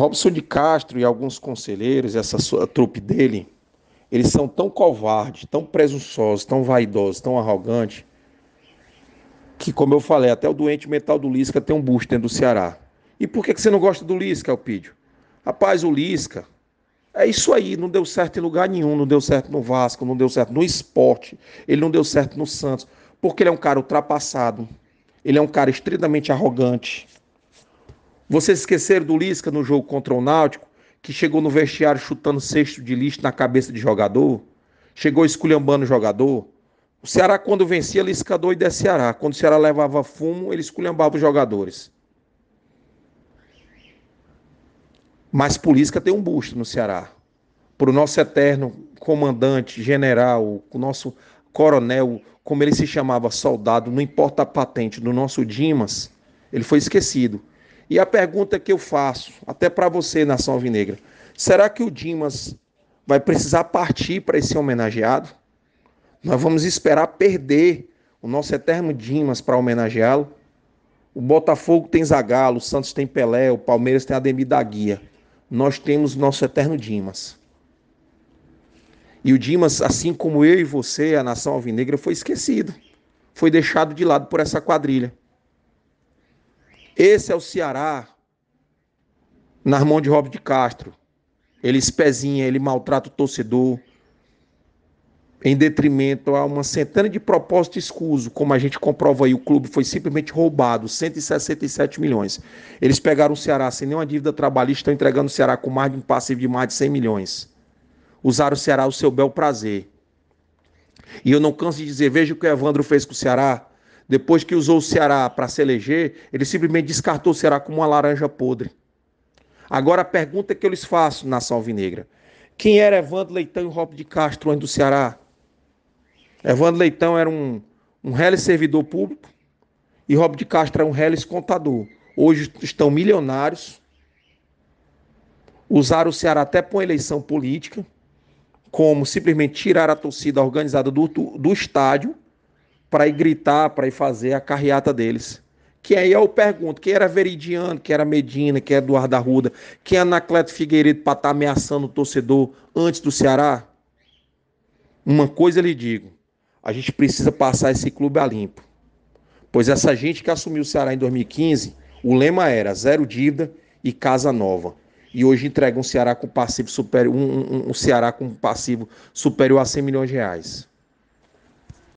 Robson de Castro e alguns conselheiros, essa sua trupe dele, eles são tão covardes, tão presunçosos, tão vaidosos, tão arrogantes, que, como eu falei, até o doente mental do Lisca tem um busto dentro do Ceará. E por que, que você não gosta do Lisca, Alpídio? Rapaz, o Lisca, é isso aí, não deu certo em lugar nenhum, não deu certo no Vasco, não deu certo no esporte, ele não deu certo no Santos, porque ele é um cara ultrapassado, ele é um cara estritamente arrogante, vocês esqueceram do Lisca no jogo contra o Náutico, que chegou no vestiário chutando cesto de lixo na cabeça de jogador? Chegou esculhambando o jogador? O Ceará, quando vencia, Lisca doido é Ceará. Quando o Ceará levava fumo, ele esculhambava os jogadores. Mas por Lisca tem um busto no Ceará. Para o nosso eterno comandante, general, o nosso coronel, como ele se chamava, soldado, não importa a patente, do nosso Dimas, ele foi esquecido. E a pergunta que eu faço, até para você, nação alvinegra, será que o Dimas vai precisar partir para esse homenageado? Nós vamos esperar perder o nosso eterno Dimas para homenageá-lo? O Botafogo tem Zagallo, o Santos tem Pelé, o Palmeiras tem Ademir da Guia. Nós temos nosso eterno Dimas. E o Dimas, assim como eu e você, a nação alvinegra, foi esquecido. Foi deixado de lado por essa quadrilha. Esse é o Ceará, nas mãos de Rob de Castro. Ele espezinha, ele maltrata o torcedor, em detrimento a uma centena de propósitos escuso, como a gente comprova aí, o clube foi simplesmente roubado, 167 milhões. Eles pegaram o Ceará sem nenhuma dívida trabalhista, estão entregando o Ceará com mais de um passivo de mais de 100 milhões. Usaram o Ceará ao seu bel prazer. E eu não canso de dizer, veja o que o Evandro fez com o Ceará, depois que usou o Ceará para se eleger, ele simplesmente descartou o Ceará como uma laranja podre. Agora a pergunta que eu lhes faço, nação alvinegra: quem era Evandro Leitão e Rob de Castro antes do Ceará? Evandro Leitão era um, um reles servidor público e Rob de Castro era um reles contador. Hoje estão milionários, usaram o Ceará até para uma eleição política, como simplesmente tirar a torcida organizada do, do estádio para ir gritar, para ir fazer a carreata deles. Que aí eu pergunto, quem era Veridiano, quem era Medina, quem é Eduardo Arruda, quem é Anacleto Figueiredo para estar tá ameaçando o torcedor antes do Ceará? Uma coisa eu lhe digo, a gente precisa passar esse clube a limpo. Pois essa gente que assumiu o Ceará em 2015, o lema era zero dívida e casa nova. E hoje entrega um Ceará com passivo superior, um, um, um Ceará com passivo superior a 100 milhões de reais.